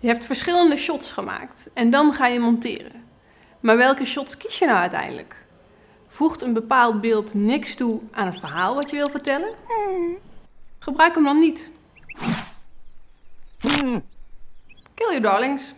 Je hebt verschillende shots gemaakt en dan ga je monteren. Maar welke shots kies je nou uiteindelijk? Voegt een bepaald beeld niks toe aan het verhaal wat je wil vertellen? Gebruik hem dan niet. Hmm. Kill your darlings.